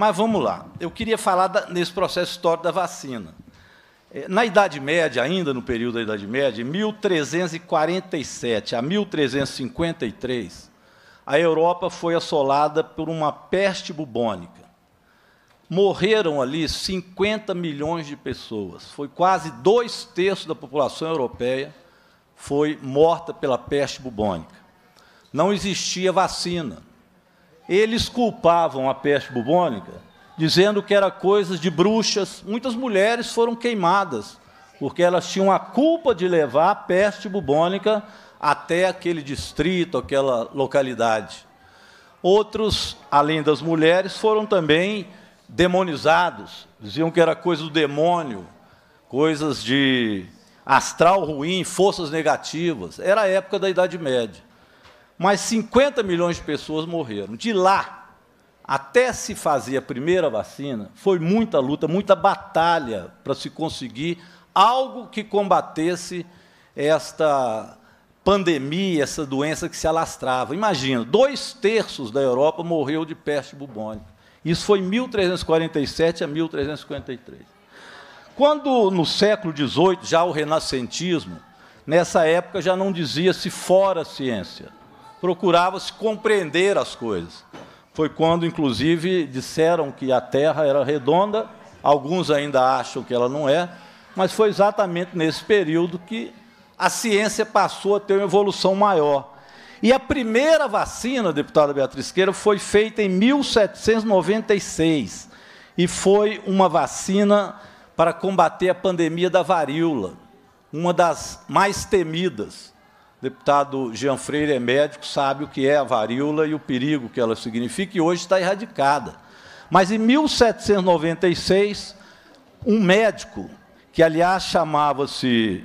Mas vamos lá. Eu queria falar da, nesse processo histórico da vacina. É, na Idade Média, ainda no período da Idade Média, 1347 a 1353, a Europa foi assolada por uma peste bubônica. Morreram ali 50 milhões de pessoas. Foi quase dois terços da população europeia foi morta pela peste bubônica. Não existia vacina eles culpavam a peste bubônica, dizendo que era coisas de bruxas. Muitas mulheres foram queimadas, porque elas tinham a culpa de levar a peste bubônica até aquele distrito, aquela localidade. Outros, além das mulheres, foram também demonizados, diziam que era coisa do demônio, coisas de astral ruim, forças negativas. Era a época da Idade Média mas 50 milhões de pessoas morreram. De lá até se fazer a primeira vacina, foi muita luta, muita batalha para se conseguir algo que combatesse esta pandemia, essa doença que se alastrava. Imagina, dois terços da Europa morreu de peste bubônica. Isso foi 1347 a 1353. Quando, no século XVIII, já o renascentismo, nessa época já não dizia-se fora ciência, procurava se compreender as coisas. Foi quando, inclusive, disseram que a Terra era redonda, alguns ainda acham que ela não é, mas foi exatamente nesse período que a ciência passou a ter uma evolução maior. E a primeira vacina, deputada Beatriz Queira, foi feita em 1796 e foi uma vacina para combater a pandemia da varíola, uma das mais temidas deputado Jean Freire é médico, sabe o que é a varíola e o perigo que ela significa, e hoje está erradicada. Mas em 1796, um médico, que aliás chamava-se,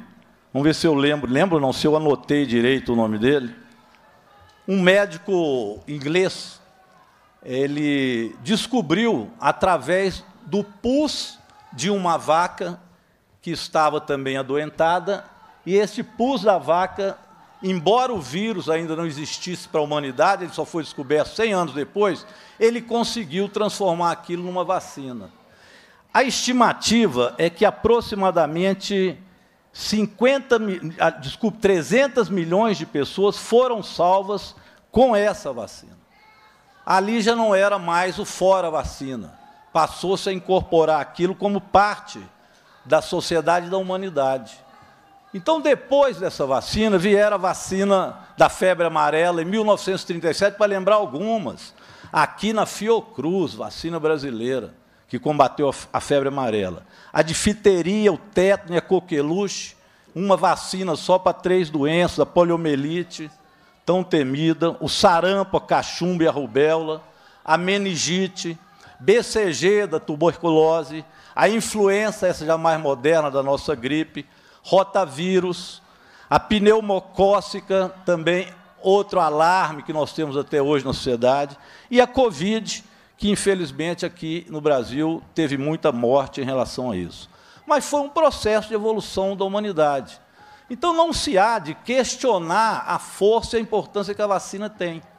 vamos ver se eu lembro, lembro não, se eu anotei direito o nome dele, um médico inglês, ele descobriu através do pus de uma vaca que estava também adoentada, e esse pus da vaca embora o vírus ainda não existisse para a humanidade, ele só foi descoberto 100 anos depois, ele conseguiu transformar aquilo numa vacina. A estimativa é que aproximadamente 50, ah, desculpe, 300 milhões de pessoas foram salvas com essa vacina. Ali já não era mais o fora vacina, passou-se a incorporar aquilo como parte da sociedade e da humanidade. Então, depois dessa vacina, vieram a vacina da febre amarela em 1937, para lembrar algumas. Aqui na Fiocruz, vacina brasileira, que combateu a febre amarela. A difteria, o tétano e né, a coqueluche, uma vacina só para três doenças, a poliomielite, tão temida, o sarampo, a cachumba e a rubéola, a meningite, BCG da tuberculose, a influenza, essa já mais moderna da nossa gripe, rotavírus, a pneumocócica, também outro alarme que nós temos até hoje na sociedade, e a Covid, que infelizmente aqui no Brasil teve muita morte em relação a isso. Mas foi um processo de evolução da humanidade. Então não se há de questionar a força e a importância que a vacina tem.